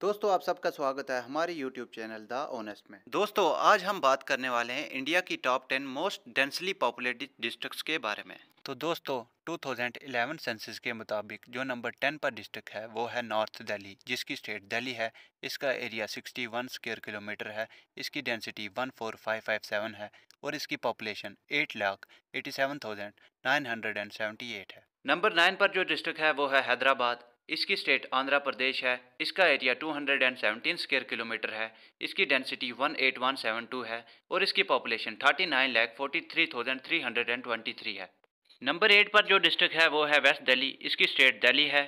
दोस्तों आप सबका स्वागत है हमारे YouTube चैनल द ऑनेस्ट में दोस्तों आज हम बात करने वाले हैं इंडिया की top 10 most densely populated districts के बारे में तो दोस्तों 2011 सेंसिस के मुताबिक जो नंबर 10 पर डिस्ट्रिक्ट है वो है नॉर्थ दिल्ली जिसकी स्टेट दिल्ली है इसका एरिया 61 स्क्वायर किलोमीटर है इसकी डेंसिटी 14557 है और इसकी पॉपुलेशन एट लाख एट है नंबर नाइन पर जो डिस्ट्रिक्ट है वो है हैदराबाद इसकी स्टेट आंध्र प्रदेश है इसका एरिया 217 स्क्वेयर किलोमीटर है इसकी डेंसिटी 18172 है और इसकी पॉपुलेशन फोर्टी है नंबर एट पर जो डिस्ट्रिक्ट है वो है वेस्ट दिल्ली इसकी स्टेट दिल्ली है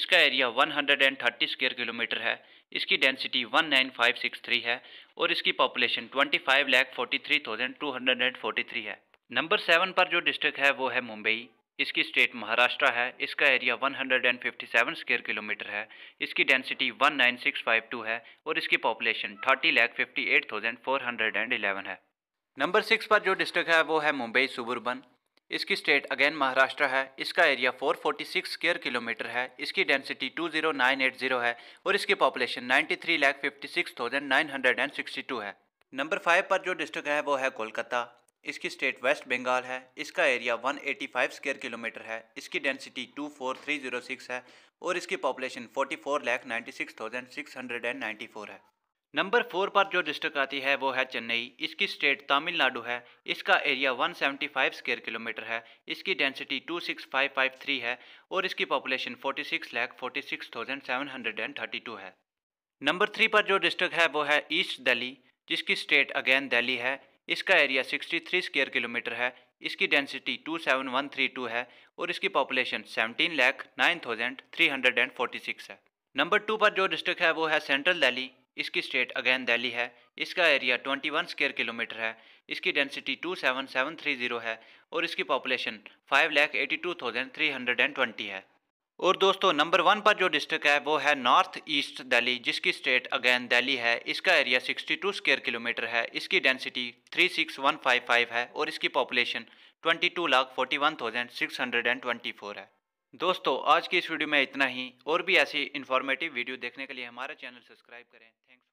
इसका एरिया 130 स्क्वेयर किलोमीटर है इसकी डेंसिटी 19563 है और इसकी पॉपुलेशन 25,43,243 है नंबर सेवन पर जो डिस्ट्रिक्ट है वो है मुंबई इसकी स्टेट महाराष्ट्र है इसका एरिया 157 स्क्वायर किलोमीटर है इसकी डेंसिटी 19652 है और इसकी population thirty lakh fifty eight thousand four hundred and है नंबर सिक्स पर जो डिस्ट्रिक्ट है वो है मुंबई सुबरबन इसकी स्टेट अगेन महाराष्ट्र है इसका एरिया 446 फोर्टी किलोमीटर है इसकी डेंसिटी 20980 है और इसकी पॉपुलेशन 93 लाख 56,962 है नंबर फाइव पर जो डिस्ट्रिक्ट है वो है कोलकाता इसकी स्टेट वेस्ट बंगाल है इसका एरिया 185 स्क्वायर किलोमीटर है इसकी डेंसिटी 24306 है और इसकी पॉपुलेशन 44 लाख 96,694 है नंबर फोर पर जो डिस्ट्रिक्ट आती है वो है चेन्नई इसकी स्टेट तमिलनाडु है इसका एरिया 175 स्क्वायर किलोमीटर है इसकी डेंसिटी 26553 है और इसकी पॉपुलेशन 46 लाख 46,732 है नंबर थ्री पर जो डिस्ट्रिक्ट है वो है ईस्ट दिल्ली जिसकी स्टेट अगेन दिल्ली है इसका एरिया 63 स्क्वायर किलोमीटर है इसकी डेंसिटी 27132 है और इसकी पॉपुलेशन 17 लाख 9346 है नंबर टू पर जो डिस्ट्रिक्ट है वो है सेंट्रल दिल्ली इसकी स्टेट अगेन दिल्ली है इसका एरिया 21 स्केयर किलोमीटर है इसकी डेंसिटी 27730 है और इसकी पॉपुलेशन 5,82,320 है और दोस्तों नंबर वन पर जो डिस्ट्रिक्ट है वो है नॉर्थ ईस्ट दिल्ली जिसकी स्टेट अगेन दिल्ली है इसका एरिया 62 स्क्वायर किलोमीटर है इसकी डेंसिटी 36155 है और इसकी पॉपुलेशन 22 लाख 41,624 है दोस्तों आज की इस वीडियो में इतना ही और भी ऐसी इन्फॉर्मेटिव वीडियो देखने के लिए हमारा चैनल सब्सक्राइब करें थैंक्स